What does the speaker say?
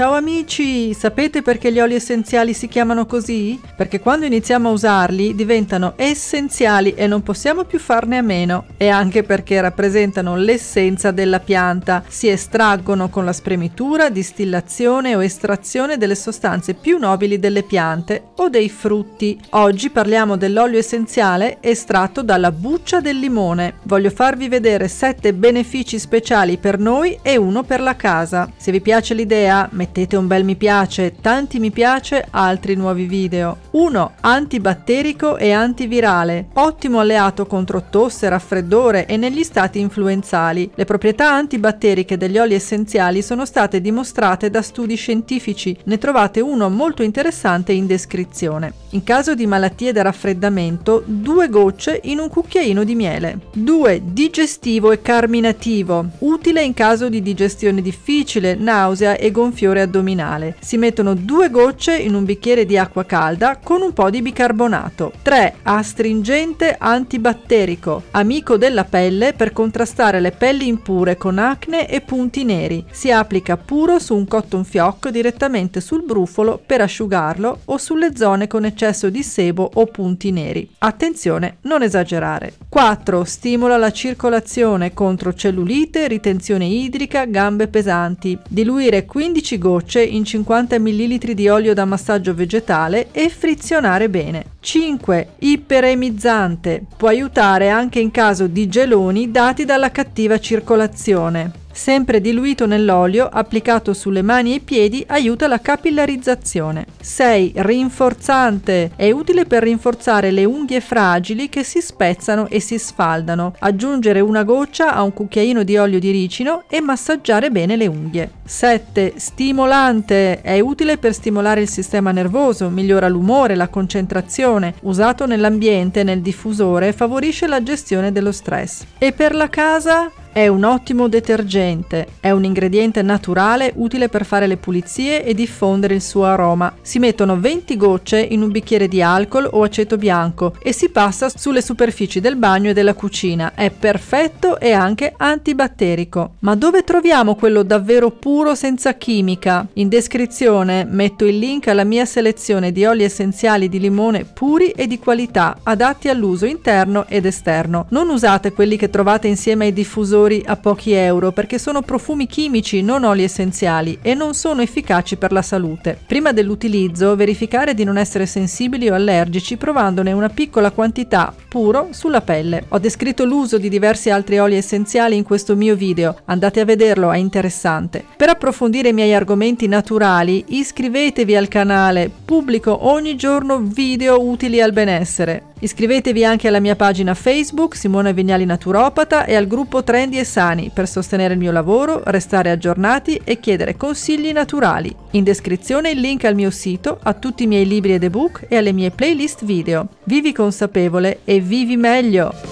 Ciao amici, sapete perché gli oli essenziali si chiamano così? Perché quando iniziamo a usarli diventano essenziali e non possiamo più farne a meno e anche perché rappresentano l'essenza della pianta, si estraggono con la spremitura, distillazione o estrazione delle sostanze più nobili delle piante o dei frutti. Oggi parliamo dell'olio essenziale estratto dalla buccia del limone. Voglio farvi vedere 7 benefici speciali per noi e uno per la casa. Se vi piace l'idea, mettete mettete un bel mi piace, tanti mi piace, altri nuovi video. 1. Antibatterico e antivirale. Ottimo alleato contro tosse, raffreddore e negli stati influenzali. Le proprietà antibatteriche degli oli essenziali sono state dimostrate da studi scientifici. Ne trovate uno molto interessante in descrizione. In caso di malattie da raffreddamento, due gocce in un cucchiaino di miele. 2. Digestivo e carminativo. Utile in caso di digestione difficile, nausea e gonfiore superiore addominale. Si mettono due gocce in un bicchiere di acqua calda con un po' di bicarbonato. 3. Astringente antibatterico, amico della pelle per contrastare le pelli impure con acne e punti neri. Si applica puro su un cotton fioc direttamente sul brufolo per asciugarlo o sulle zone con eccesso di sebo o punti neri. Attenzione, non esagerare. 4. Stimola la circolazione contro cellulite, ritenzione idrica, gambe pesanti. Diluire 15 gocce in 50 ml di olio da massaggio vegetale e frizionare bene. 5. Iperemizzante. Può aiutare anche in caso di geloni dati dalla cattiva circolazione sempre diluito nell'olio applicato sulle mani e i piedi aiuta la capillarizzazione. 6. Rinforzante. È utile per rinforzare le unghie fragili che si spezzano e si sfaldano. Aggiungere una goccia a un cucchiaino di olio di ricino e massaggiare bene le unghie. 7. Stimolante. È utile per stimolare il sistema nervoso, migliora l'umore, la concentrazione. Usato nell'ambiente, nel diffusore, favorisce la gestione dello stress. E per la casa? È un ottimo detergente, è un ingrediente naturale utile per fare le pulizie e diffondere il suo aroma. Si mettono 20 gocce in un bicchiere di alcol o aceto bianco e si passa sulle superfici del bagno e della cucina. È perfetto e anche antibatterico. Ma dove troviamo quello davvero puro senza chimica? In descrizione metto il link alla mia selezione di oli essenziali di limone puri e di qualità, adatti all'uso interno ed esterno. Non usate quelli che trovate insieme ai diffusori odori a pochi euro perché sono profumi chimici, non oli essenziali e non sono efficaci per la salute. Prima dell'utilizzo, verificare di non essere sensibili o allergici provandone una piccola quantità puro sulla pelle. Ho descritto l'uso di diversi altri oli essenziali in questo mio video, andate a vederlo, è interessante. Per approfondire i miei argomenti naturali, iscrivetevi al canale, pubblico ogni giorno video utili al benessere. Iscrivetevi anche alla mia pagina Facebook Simone Vignali Naturopata e al gruppo Trendy e Sani per sostenere il mio lavoro, restare aggiornati e chiedere consigli naturali. In descrizione il link al mio sito, a tutti i miei libri ed ebook e alle mie playlist video. Vivi consapevole e vivi meglio!